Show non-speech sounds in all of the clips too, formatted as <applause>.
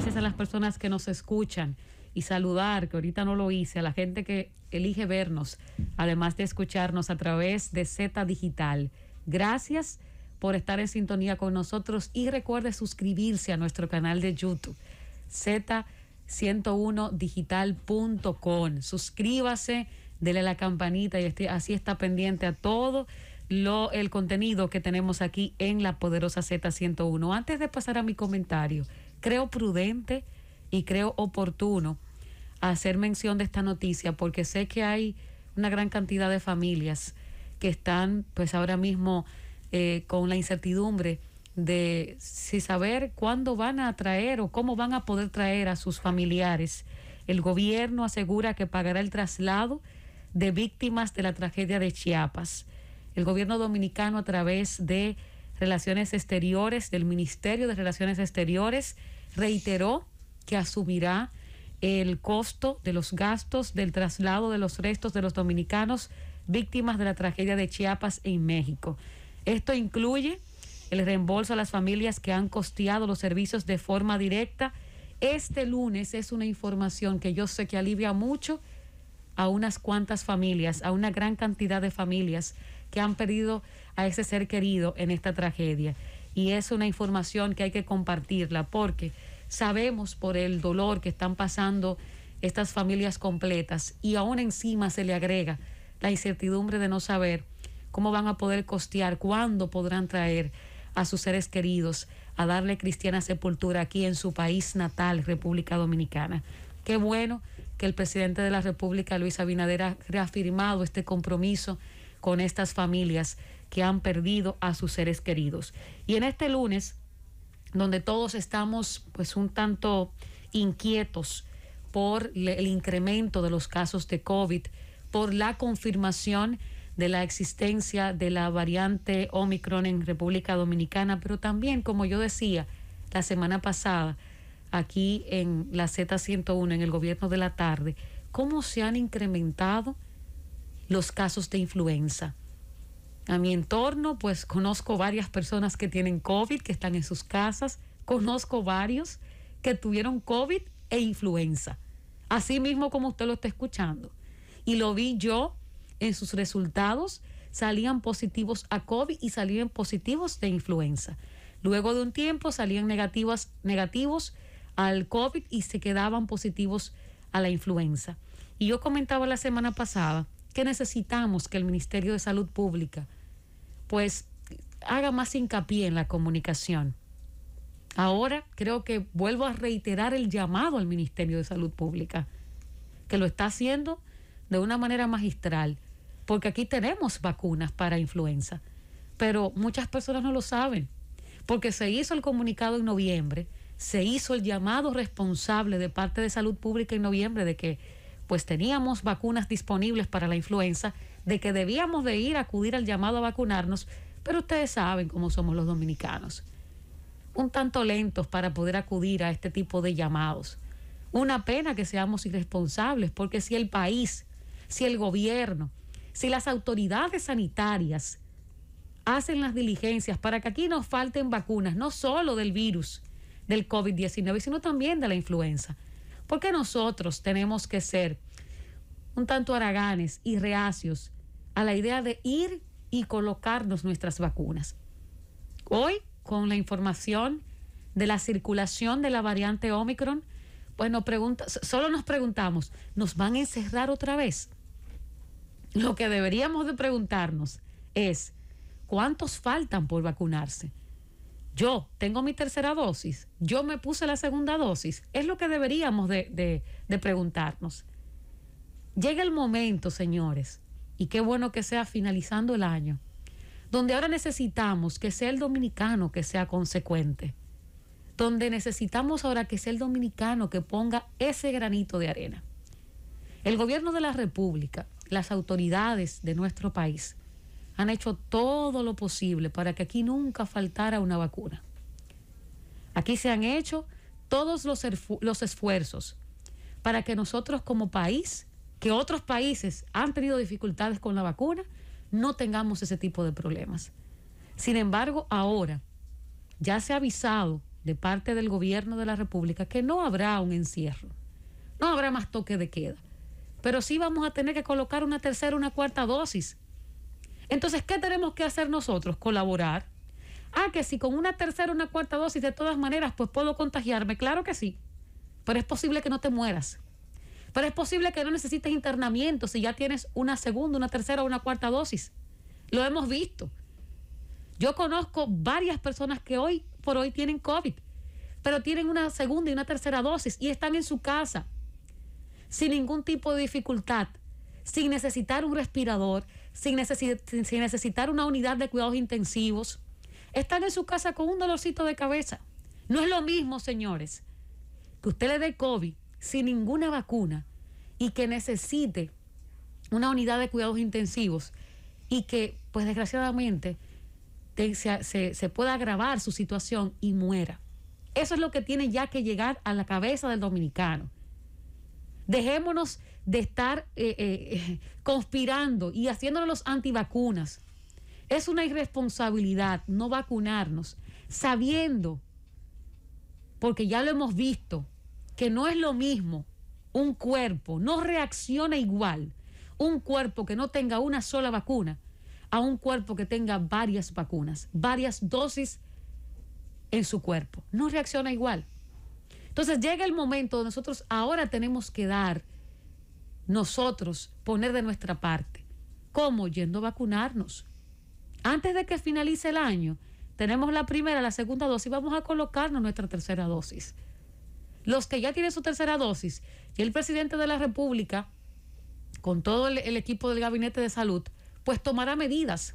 gracias a las personas que nos escuchan y saludar, que ahorita no lo hice, a la gente que elige vernos, además de escucharnos a través de Z Digital. Gracias por estar en sintonía con nosotros y recuerde suscribirse a nuestro canal de YouTube, Z101digital.com. Suscríbase, dele la campanita y este, así está pendiente a todo lo, el contenido que tenemos aquí en la poderosa Z101. Antes de pasar a mi comentario, Creo prudente y creo oportuno hacer mención de esta noticia porque sé que hay una gran cantidad de familias que están pues ahora mismo eh, con la incertidumbre de si saber cuándo van a traer o cómo van a poder traer a sus familiares. El gobierno asegura que pagará el traslado de víctimas de la tragedia de Chiapas. El gobierno dominicano a través de Relaciones Exteriores, del Ministerio de Relaciones Exteriores, reiteró que asumirá el costo de los gastos del traslado de los restos de los dominicanos víctimas de la tragedia de Chiapas en México. Esto incluye el reembolso a las familias que han costeado los servicios de forma directa. Este lunes es una información que yo sé que alivia mucho a unas cuantas familias, a una gran cantidad de familias que han perdido a ese ser querido en esta tragedia y es una información que hay que compartirla porque sabemos por el dolor que están pasando estas familias completas y aún encima se le agrega la incertidumbre de no saber cómo van a poder costear, cuándo podrán traer a sus seres queridos a darle cristiana sepultura aquí en su país natal, República Dominicana. Qué bueno que el presidente de la República, Luis Abinader, ha reafirmado este compromiso con estas familias que han perdido a sus seres queridos. Y en este lunes, donde todos estamos pues un tanto inquietos por el incremento de los casos de COVID, por la confirmación de la existencia de la variante Omicron en República Dominicana, pero también, como yo decía la semana pasada, aquí en la Z101, en el gobierno de la tarde, cómo se han incrementado los casos de influenza a mi entorno, pues conozco varias personas que tienen COVID, que están en sus casas, conozco varios que tuvieron COVID e influenza, así mismo como usted lo está escuchando. Y lo vi yo en sus resultados, salían positivos a COVID y salían positivos de influenza. Luego de un tiempo salían negativos al COVID y se quedaban positivos a la influenza. Y yo comentaba la semana pasada que necesitamos que el Ministerio de Salud Pública pues haga más hincapié en la comunicación. Ahora creo que vuelvo a reiterar el llamado al Ministerio de Salud Pública, que lo está haciendo de una manera magistral, porque aquí tenemos vacunas para influenza, pero muchas personas no lo saben, porque se hizo el comunicado en noviembre, se hizo el llamado responsable de parte de Salud Pública en noviembre de que pues teníamos vacunas disponibles para la influenza de que debíamos de ir a acudir al llamado a vacunarnos, pero ustedes saben cómo somos los dominicanos. Un tanto lentos para poder acudir a este tipo de llamados. Una pena que seamos irresponsables, porque si el país, si el gobierno, si las autoridades sanitarias hacen las diligencias para que aquí nos falten vacunas, no solo del virus, del COVID-19, sino también de la influenza. Porque nosotros tenemos que ser un tanto haraganes y reacios a la idea de ir y colocarnos nuestras vacunas. Hoy, con la información de la circulación de la variante Omicron, pues nos pregunta, solo nos preguntamos, ¿nos van a encerrar otra vez? Lo que deberíamos de preguntarnos es, ¿cuántos faltan por vacunarse? Yo tengo mi tercera dosis, yo me puse la segunda dosis, es lo que deberíamos de preguntarnos. Llega el momento, señores, y qué bueno que sea finalizando el año, donde ahora necesitamos que sea el dominicano que sea consecuente, donde necesitamos ahora que sea el dominicano que ponga ese granito de arena. El gobierno de la República, las autoridades de nuestro país, han hecho todo lo posible para que aquí nunca faltara una vacuna. Aquí se han hecho todos los, los esfuerzos para que nosotros como país que otros países han tenido dificultades con la vacuna, no tengamos ese tipo de problemas. Sin embargo, ahora ya se ha avisado de parte del gobierno de la República que no habrá un encierro, no habrá más toque de queda, pero sí vamos a tener que colocar una tercera, una cuarta dosis. Entonces, ¿qué tenemos que hacer nosotros? Colaborar. Ah, que si con una tercera, una cuarta dosis, de todas maneras, pues puedo contagiarme. Claro que sí, pero es posible que no te mueras. Pero es posible que no necesites internamiento si ya tienes una segunda, una tercera o una cuarta dosis. Lo hemos visto. Yo conozco varias personas que hoy por hoy tienen COVID, pero tienen una segunda y una tercera dosis y están en su casa sin ningún tipo de dificultad, sin necesitar un respirador, sin, necesitar una unidad de cuidados intensivos. Están en su casa con un dolorcito de cabeza. No es lo mismo, señores, que usted le dé COVID sin ninguna vacuna y que necesite una unidad de cuidados intensivos y que, pues desgraciadamente, se, pueda agravar su situación y muera. Eso es lo que tiene ya que llegar a la cabeza del dominicano. Dejémonos de estar eh, eh, <laughs> conspirando y haciéndonos los antivacunas. Es una irresponsabilidad no vacunarnos, sabiendo, porque ya lo hemos visto, que no es lo mismo un cuerpo no reacciona igual, un cuerpo que no tenga una sola vacuna, a un cuerpo que tenga varias vacunas, varias dosis en su cuerpo. No reacciona igual. Entonces llega el momento donde nosotros ahora tenemos que dar, nosotros, poner de nuestra parte. ¿Cómo? Yendo a vacunarnos. Antes de que finalice el año, tenemos la primera, la segunda dosis, vamos a colocarnos nuestra tercera dosis. Los que ya tienen su tercera dosis y el presidente de la República, con todo el, equipo del gabinete de salud, pues tomará medidas.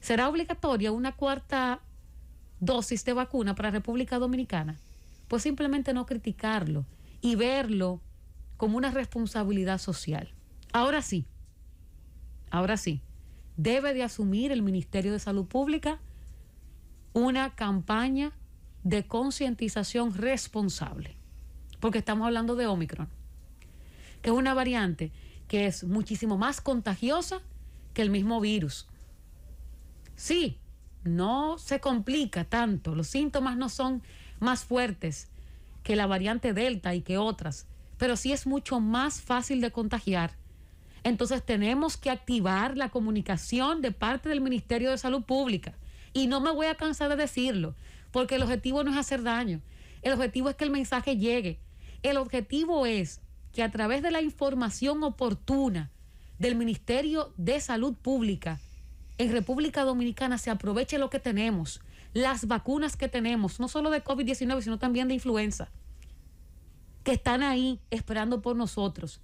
Será obligatoria una cuarta dosis de vacuna para República Dominicana. Pues simplemente no criticarlo y verlo como una responsabilidad social. Ahora sí, ahora sí, debe de asumir el Ministerio de Salud Pública una campaña de concientización responsable, porque estamos hablando de Omicron, que es una variante que es muchísimo más contagiosa que el mismo virus. Sí, no se complica tanto, los síntomas no son más fuertes que la variante Delta y que otras, pero sí es mucho más fácil de contagiar. Entonces tenemos que activar la comunicación de parte del Ministerio de Salud Pública. Y no me voy a cansar de decirlo porque el objetivo no es hacer daño, el objetivo es que el mensaje llegue, el objetivo es que a través de la información oportuna del Ministerio de Salud Pública en República Dominicana se aproveche lo que tenemos, las vacunas que tenemos, no solo de COVID-19, sino también de influenza, que están ahí esperando por nosotros.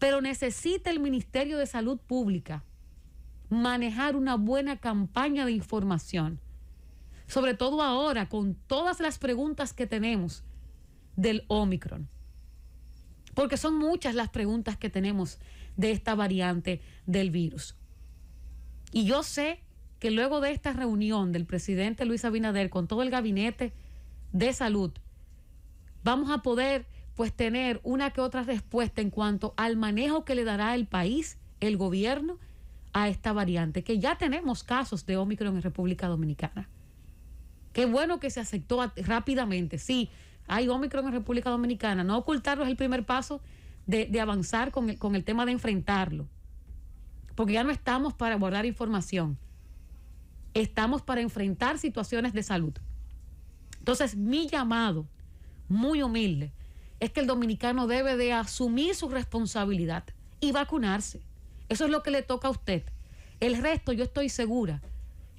Pero necesita el Ministerio de Salud Pública manejar una buena campaña de información sobre todo ahora con todas las preguntas que tenemos del Omicron. Porque son muchas las preguntas que tenemos de esta variante del virus. Y yo sé que luego de esta reunión del presidente Luis Abinader con todo el gabinete de salud, vamos a poder pues tener una que otra respuesta en cuanto al manejo que le dará el país, el gobierno, a esta variante, que ya tenemos casos de Omicron en República Dominicana. Qué bueno que se aceptó rápidamente. Sí, hay Omicron en República Dominicana. No ocultarlo es el primer paso de, avanzar con el, con el tema de enfrentarlo. Porque ya no estamos para guardar información. Estamos para enfrentar situaciones de salud. Entonces, mi llamado, muy humilde, es que el dominicano debe de asumir su responsabilidad y vacunarse. Eso es lo que le toca a usted. El resto, yo estoy segura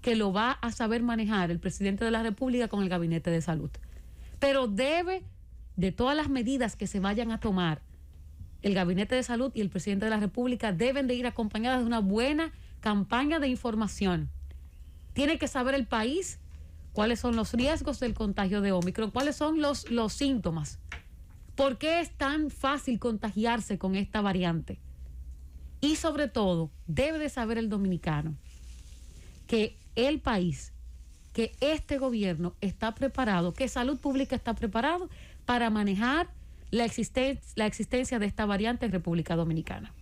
que lo va a saber manejar el presidente de la República con el gabinete de salud. Pero debe, de todas las medidas que se vayan a tomar, el gabinete de salud y el presidente de la República deben de ir acompañadas de una buena campaña de información. Tiene que saber el país cuáles son los riesgos del contagio de Omicron, cuáles son los, los síntomas. ¿Por qué es tan fácil contagiarse con esta variante? Y sobre todo, debe de saber el dominicano que el país que este gobierno está preparado, que salud pública está preparado para manejar la, existen la existencia de esta variante en República Dominicana.